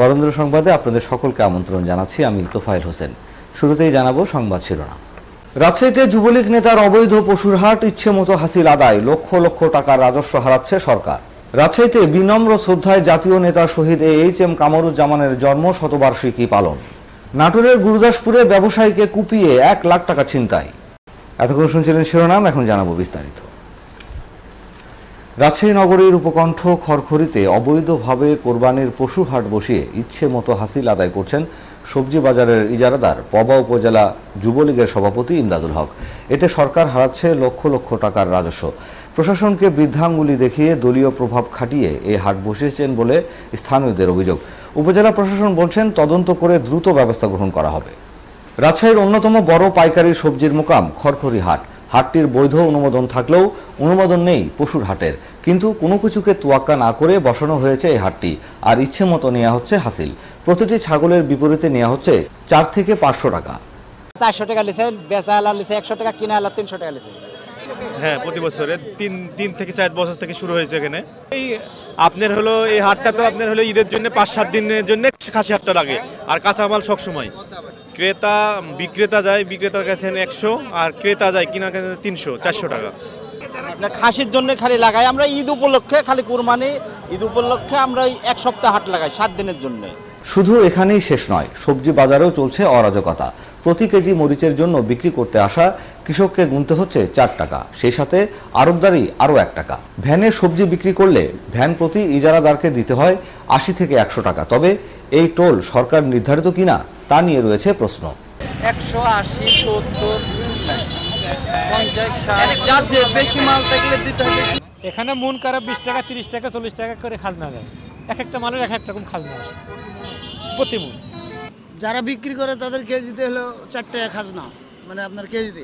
বরেন্দ্র সংবাদে আপনাদের সকলকে আমন্ত্রণ জানাচ্ছি আমি তোফায়েল হোসেন শুরুতেই জানাবো সংবাদ শিরোনাম রাজশাহীতে যুবলীগ নেতার অবৈধ পশুর হাট ইচ্ছে মতো হাসিল আদায় লক্ষ লক্ষ টাকার রাজস্ব হারাচ্ছে সরকার রাজশাহীতে বিনম্র শ্রদ্ধায় জাতীয় নেতা শহীদ এ এইচ এম কামরুজ্জামানের জন্ম শতবার্ষিকী পালন নাটোরের গুরুদাসপুরে ব্যবসায়ীকে কুপিয়ে এক লাখ টাকা ছিনতাই এতক্ষণ শুনছিলেন শিরোনাম এখন জানাবো বিস্তারিত রাজশাহী নগরীর উপকণ্ঠ খড়খড়িতে অবৈধভাবে কোরবানির পশু হাট বসিয়ে ইচ্ছে মতো হাসিল আদায় করছেন সবজি বাজারের ইজারাদার পবা উপজেলা যুবলীগের সভাপতি ইমদাদুল হক এতে সরকার হারাচ্ছে লক্ষ লক্ষ টাকার রাজস্ব প্রশাসনকে বৃদ্ধাঙ্গুলি দেখিয়ে দলীয় প্রভাব খাটিয়ে এই হাট বসিয়েছেন বলে স্থানীয়দের অভিযোগ উপজেলা প্রশাসন বলছেন তদন্ত করে দ্রুত ব্যবস্থা গ্রহণ করা হবে রাজশাহীর অন্যতম বড় পাইকারি সবজির মোকাম খড়খড়ি হাট হাটটির বৈধ অনুমোদন থাকলেও অনুমোদন নেই পশুর হাটের কিন্তু কোনো কিছুকে তোয়াক্কা না করে বসানো হয়েছে এই হাটটি আর ইচ্ছে মতো নেওয়া হচ্ছে হাসিল প্রতিটি ছাগলের বিপরীতে নেওয়া হচ্ছে চার থেকে পাঁচশো টাকা চারশো টাকা লিছে বেচা আলা লিছে একশো টাকা কিনা আলা তিনশো টাকা লিছে হ্যাঁ প্রতি বছরে তিন তিন থেকে চার বছর থেকে শুরু হয়েছে এখানে এই আপনার হলো এই হাটটা তো আপনার হলো ঈদের জন্য পাঁচ সাত দিনের জন্য খাসি হাটটা লাগে আর কাঁচামাল সবসময় ক্রেতা বিক্রেতা যায় বিক্রেতার কাছে একশো আর ক্রেতা যায় কেনার কাছে তিনশো চারশো টাকা খাসির জন্য খালি লাগাই আমরা ঈদ উপলক্ষে খালি কুরবানি ঈদ উপলক্ষে আমরা এক সপ্তাহ হাট লাগাই সাত দিনের জন্য শুধু এখানেই শেষ নয় সবজি বাজারেও চলছে অরাজকতা প্রতি কেজি মরিচের জন্য বিক্রি করতে আসা কৃষককে গুনতে হচ্ছে চার টাকা সেই সাথে আরবদারি আরও এক টাকা ভ্যানে সবজি বিক্রি করলে ভ্যান প্রতি ইজারাদারকে দিতে হয় আশি থেকে একশো টাকা তবে এই টোল সরকার নির্ধারিত কিনা তা নিয়ে রয়েছে প্রশ্ন একশো আশি সত্তর বেশি মাল এখানে মন কারা বিশ টাকা তিরিশ টাকা চল্লিশ টাকা করে খাজনা দেয় এক একটা মালের এক এক রকম খাজনা আসে প্রতি মন যারা বিক্রি করে তাদের কেজিতে হলো চার টাকা খাজনা মানে আপনার কেজিতে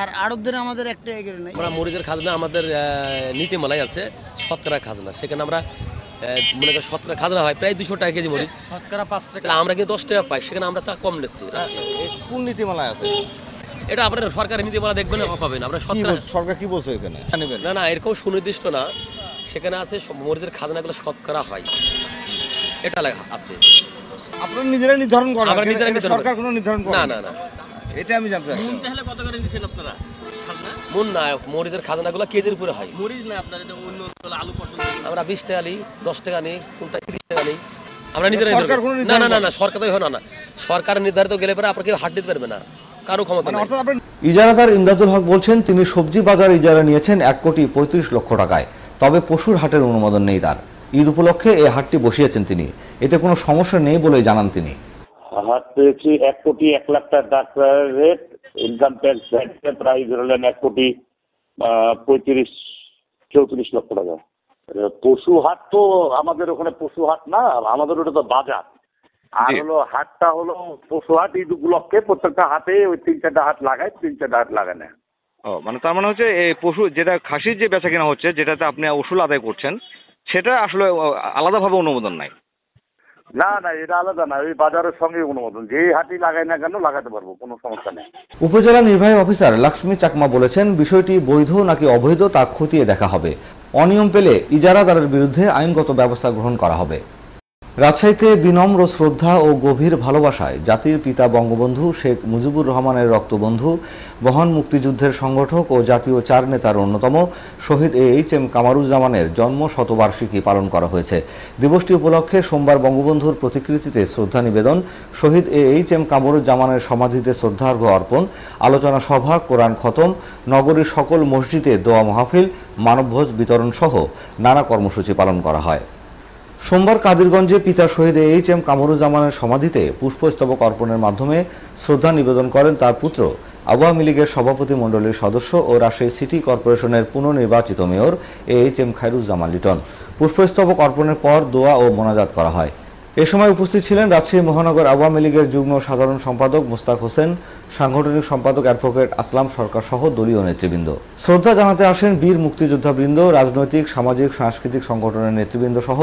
আর আড়তদের আমাদের একটা নেই আমরা মরিচের খাজনা আমাদের নীতিমালায় আছে শতকরা খাজনা সেখানে আমরা মনে করেন শতকরা খাজনা হয় প্রায় দুশো টাকা কেজি মরিচ শতকরা পাঁচ টাকা আমরা কিন্তু দশ টাকা পাই সেখানে আমরা তা কম নিচ্ছি হ্যাঁ, কোন নীতিমালা আছে এটা আপনার সরকার নীতিমালা দেখবেন পাবেন আমরা সরকার কি বলছে এখানে না না এরকম সুনির্দিষ্ট না সেখানে আছে মরিচের খাজনাগুলো শতকরা হয় এটা আছে আপনার নিজেরা নির্ধারণ করেন আমরা নিজেরা সরকার কোনো নির্ধারণ করে না না না এটা আমি জানতে চাই কত করে দিয়েছেন আপনারা মন না মরিচের কেজির উপরে হয় আমরা বিশ টাকা নিই দশ টাকা নিই কোনটা তিরিশ টাকা নিই আমরা নিজেরা না না না না সরকার তো না না সরকার নির্ধারিত গেলে পরে আপনার কেউ হাট দিতে পারবে না কারো ক্ষমতা মানে ইজারাদার ইমদাদুল হক বলছেন তিনি সবজি বাজার ইজারা নিয়েছেন এক কোটি পঁয়ত্রিশ লক্ষ টাকায় তবে পশুর হাটের অনুমোদন নেই তার ঈদ উপলক্ষে এই হাটটি বসিয়েছেন তিনি এতে কোনো সমস্যা নেই বলে জানান তিনি আমার পেয়েছি এক কোটি এক লাখ টাকা ডাক্তার রেট ইনকাম ট্যাক্স প্রায় ধরলেন এক কোটি পঁয়ত্রিশ চৌত্রিশ লক্ষ টাকা পশু হাট তো আমাদের ওখানে পশু হাট না আমাদের ওটা তো বাজার আর হলো হাটটা হলো পশু হাট ঈদ উপলক্ষে প্রত্যেকটা হাতে ওই তিন চারটা হাট লাগায় তিন চারটা হাট লাগায় না ও মানে তার মানে হচ্ছে এই পশু যেটা খাসির যে বেচা কেনা হচ্ছে যেটাতে আপনি ওষুধ আদায় করছেন সেটা আসলে আলাদাভাবে অনুমোদন নাই না না এটা আলাদা না ওই বাজারের সঙ্গে অনুমোদন যেই হাটি লাগাই না কেন লাগাতে পারবো কোনো সমস্যা নেই উপজেলা নির্বাহী অফিসার লক্ষ্মী চাকমা বলেছেন বিষয়টি বৈধ নাকি অবৈধ তা খতিয়ে দেখা হবে অনিয়ম পেলে ইজারাদারের বিরুদ্ধে আইনগত ব্যবস্থা গ্রহণ করা হবে রাজশাহীতে বিনম্র শ্রদ্ধা ও গভীর ভালোবাসায় জাতির পিতা বঙ্গবন্ধু শেখ মুজিবুর রহমানের রক্তবন্ধু মহান মুক্তিযুদ্ধের সংগঠক ও জাতীয় চার নেতার অন্যতম শহীদ এ এইচ এম কামারুজ্জামানের জন্ম শতবার্ষিকী পালন করা হয়েছে দিবসটি উপলক্ষে সোমবার বঙ্গবন্ধুর প্রতিকৃতিতে শ্রদ্ধা নিবেদন শহীদ এ এইচ এম কামরুজ্জামানের সমাধিতে শ্রদ্ধার্ঘ্য অর্পণ আলোচনা সভা কোরআন খতম নগরীর সকল মসজিদে দোয়া মাহফিল মানবভোজ বিতরণ সহ নানা কর্মসূচি পালন করা হয় সোমবার কাদিরগঞ্জে পিতা শহীদ এইচ এম কামরুজ্জামানের সমাধিতে পুষ্পস্তবক অর্পণের মাধ্যমে শ্রদ্ধা নিবেদন করেন তার পুত্র আওয়ামী লীগের সভাপতি মণ্ডলীর সদস্য ও রাজশাহী সিটি কর্পোরেশনের পুনর্নির্বাচিত mayor A H M Khairuzzaman Liton পুষ্পস্তবক অর্পণের পর দোয়া ও মোনাজাত করা হয় এ সময় উপস্থিত ছিলেন রাজশাহী মহানগর আওয়ামী লীগের যুগ্ম সাধারণ সম্পাদক মুস্তাক হোসেন সাংগঠনিক সম্পাদক অ্যাডভোকেট আসলাম সরকার সহ দলীয় নেতৃবৃন্দ শ্রদ্ধা জানাতে আসেন বীর মুক্তিযোদ্ধাবৃন্দ রাজনৈতিক সামাজিক সাংস্কৃতিক সংগঠনের নেতৃবৃন্দ সহ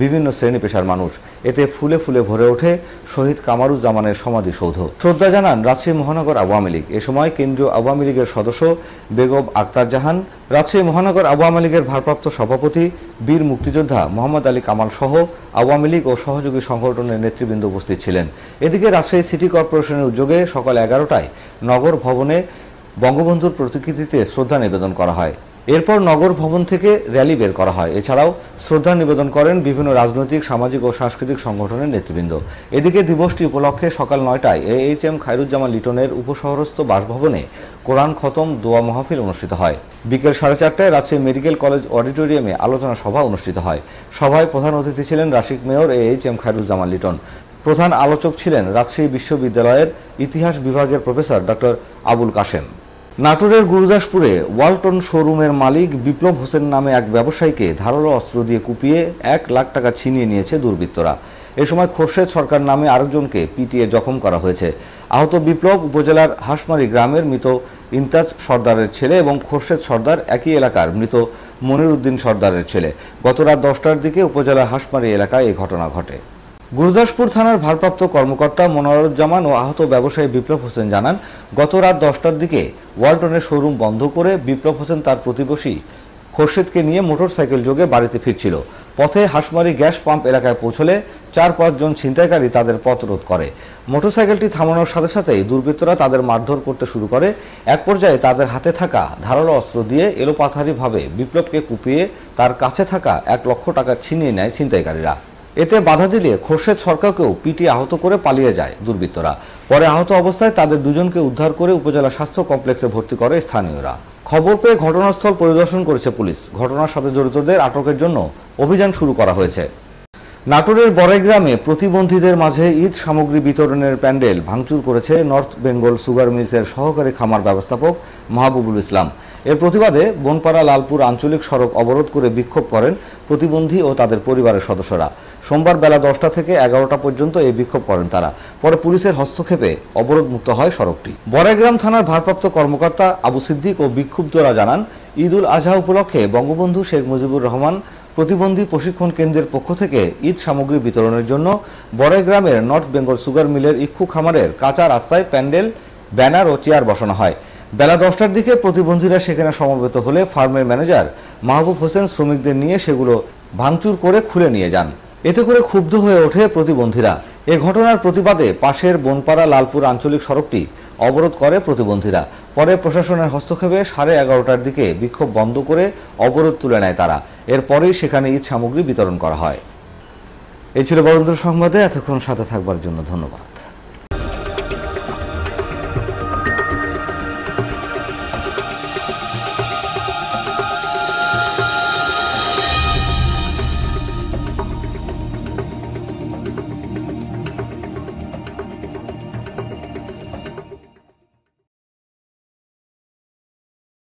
বিভিন্ন শ্রেণী পেশার মানুষ এতে ফুলে ফুলে ভরে ওঠে শহীদ কামারুজ্জামানের সমাধিসৌধ শ্রদ্ধা জানান রাজশাহী মহানগর আওয়ামী লীগ এ সময় কেন্দ্রীয় আওয়ামী লীগের সদস্য বেগম আক্তার জাহান রাজশাহী মহানগর আওয়ামী লীগের ভারপ্রাপ্ত সভাপতি বীর মুক্তিযোদ্ধা মোহাম্মদ আলী কামাল সহ আওয়ামী লীগ ও সহযোগী সংগঠনের নেতৃবৃন্দ উপস্থিত ছিলেন এদিকে রাজশাহী সিটি কর্পোরেশনের উদ্যোগে সকাল এগারো এগারোটায় নগর ভবনে বঙ্গবন্ধুর প্রতিকৃতিতে শ্রদ্ধা নিবেদন করা হয় এরপর নগর ভবন থেকে র্যালি বের করা হয় এছাড়াও শ্রদ্ধা নিবেদন করেন বিভিন্ন রাজনৈতিক সামাজিক ও সাংস্কৃতিক সংগঠনের নেতৃবৃন্দ এদিকে দিবসটি উপলক্ষে সকাল নয়টায় এ এইচ এম খায়রুজ্জামান লিটনের উপশহরস্থ বাসভবনে কোরআন খতম দোয়া মাহফিল অনুষ্ঠিত হয় বিকেল সাড়ে চারটায় রাজশাহী মেডিকেল কলেজ অডিটোরিয়ামে আলোচনা সভা অনুষ্ঠিত হয় সভায় প্রধান অতিথি ছিলেন Rasik mayor A H M Khairuzzaman Liton প্রধান আলোচক ছিলেন রাজশাহী বিশ্ববিদ্যালয়ের ইতিহাস বিভাগের প্রফেসর ডক্টর আবুল কাশেম নাটোরের গুরুদাসপুরে ওয়ালটন শোরুমের মালিক বিপ্লব হোসেন নামে এক ব্যবসায়ীকে ধারালো অস্ত্র দিয়ে কুপিয়ে এক লাখ টাকা ছিনিয়ে নিয়েছে দুর্বৃত্তরা এ সময় খোরশেদ সরকার নামে আরেকজনকে পিটিয়ে জখম করা হয়েছে আহত বিপ্লব উপজেলার হাসমারি গ্রামের মৃত ইন্তাজ সর্দারের ছেলে এবং খোরশেদ সর্দার একই এলাকার মৃত মনির উদ্দিন সর্দারের ছেলে গত রাত দশটার দিকে উপজেলার হাসমারি এলাকায় এই ঘটনা ঘটে গুরুদাসপুর থানার ভারপ্রাপ্ত কর্মকর্তা মনোয়ারুজ্জামান ও আহত ব্যবসায়ী বিপ্লব হোসেন জানান গত রাত দশটার দিকে ওয়ালটনের শোরুম বন্ধ করে বিপ্লব হোসেন তার প্রতিবেশী খোরশেদকে নিয়ে মোটরসাইকেল যোগে বাড়িতে ফিরছিল পথে হাঁসমারি গ্যাস পাম্প এলাকায় পৌঁছলে চার পাঁচজন ছিনতাইকারী তাদের পথ রোধ করে মোটরসাইকেলটি থামানোর সাথে সাথেই দুর্বৃত্তরা তাদের মারধর করতে শুরু করে এক পর্যায়ে তাদের হাতে থাকা ধারালো অস্ত্র দিয়ে এলোপাথারিভাবে বিপ্লবকে কুপিয়ে তার কাছে থাকা এক লক্ষ টাকা ছিনিয়ে নেয় ছিনতাইকারীরা এতে বাধা দিলে খোরশেদ সরকারকেও পিটি আহত করে পালিয়ে যায় দুর্বৃত্তরা পরে আহত অবস্থায় তাদের দুজনকে উদ্ধার করে উপজেলা স্বাস্থ্য কমপ্লেক্সে ভর্তি করে স্থানীয়রা খবর পেয়ে ঘটনাস্থল পরিদর্শন করেছে পুলিশ ঘটনার সাথে জড়িতদের আটকের জন্য অভিযান শুরু করা হয়েছে নাটোরের বড়াইগ্রামে প্রতিবন্ধীদের মাঝে ঈদ সামগ্রী বিতরণের প্যান্ডেল ভাঙচুর করেছে নর্থ বেঙ্গল সুগার মিলসের সহকারী খামার ব্যবস্থাপক মাহবুবুল ইসলাম এর প্রতিবাদে বনপাড়া লালপুর আঞ্চলিক সড়ক অবরোধ করে বিক্ষোভ করেন প্রতিবন্ধী ও তাদের পরিবারের সদস্যরা সোমবার বেলা দশটা থেকে এগারোটা পর্যন্ত এই বিক্ষোভ করেন তারা পরে পুলিশের হস্তক্ষেপে অবরোধ মুক্ত হয় সড়কটি বড়াইগ্রাম থানার ভারপ্রাপ্ত কর্মকর্তা আবু সিদ্দিক ও বিক্ষুব্ধরা জানান ঈদ উল আজহা উপলক্ষে বঙ্গবন্ধু শেখ মুজিবুর রহমান প্রতিবন্ধী প্রশিক্ষণ কেন্দ্রের পক্ষ থেকে ঈদ সামগ্রী বিতরণের জন্য বড়াইগ্রামের নর্থ বেঙ্গল সুগার মিলের ইক্ষু খামারের কাঁচা রাস্তায় প্যান্ডেল ব্যানার ও চেয়ার বসানো হয় বেলা দশটার দিকে প্রতিবন্ধীরা সেখানে সমবেত হলে ফার্মের ম্যানেজার মাহবুব হোসেন শ্রমিকদের নিয়ে সেগুলো ভাঙচুর করে খুলে নিয়ে যান এতে করে ক্ষুব্ধ হয়ে ওঠে প্রতিবন্ধীরা এ ঘটনার প্রতিবাদে পাশের বনপাড়া লালপুর আঞ্চলিক সড়কটি অবরোধ করে প্রতিবন্ধীরা পরে প্রশাসনের হস্তক্ষেপে সাড়ে এগারোটার দিকে বিক্ষোভ বন্ধ করে অবরোধ তুলে নেয় তারা এরপরেই সেখানে ঈদ সামগ্রী বিতরণ করা হয় এই ছিল বরেন্দ্র সংবাদে এতক্ষণ সাথে থাকবার জন্য ধন্যবাদ